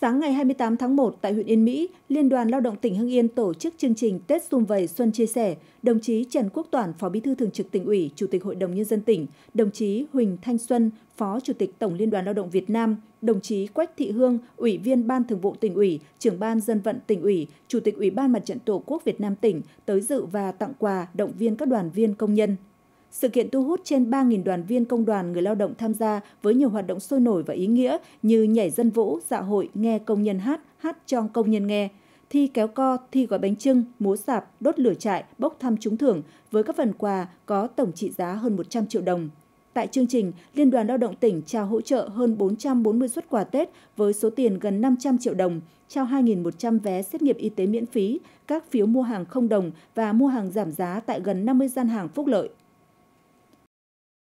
Sáng ngày 28 tháng 1 tại huyện Yên Mỹ, Liên đoàn Lao động tỉnh Hưng Yên tổ chức chương trình Tết Xung Vầy Xuân Chia Sẻ. Đồng chí Trần Quốc Toản, Phó Bí thư Thường trực tỉnh ủy, Chủ tịch Hội đồng Nhân dân tỉnh, đồng chí Huỳnh Thanh Xuân, Phó Chủ tịch Tổng Liên đoàn Lao động Việt Nam, đồng chí Quách Thị Hương, Ủy viên Ban Thường vụ tỉnh ủy, trưởng ban dân vận tỉnh ủy, Chủ tịch Ủy ban Mặt trận Tổ quốc Việt Nam tỉnh tới dự và tặng quà động viên các đoàn viên công nhân. Sự kiện thu hút trên 3.000 đoàn viên công đoàn người lao động tham gia với nhiều hoạt động sôi nổi và ý nghĩa như nhảy dân vũ, dạ hội, nghe công nhân hát, hát cho công nhân nghe, thi kéo co, thi gói bánh trưng, múa sạp, đốt lửa trại, bốc thăm trúng thưởng với các phần quà có tổng trị giá hơn 100 triệu đồng. Tại chương trình, Liên đoàn Lao động tỉnh trao hỗ trợ hơn 440 xuất quà Tết với số tiền gần 500 triệu đồng, trao 2.100 vé xét nghiệm y tế miễn phí, các phiếu mua hàng không đồng và mua hàng giảm giá tại gần 50 gian hàng phúc lợi.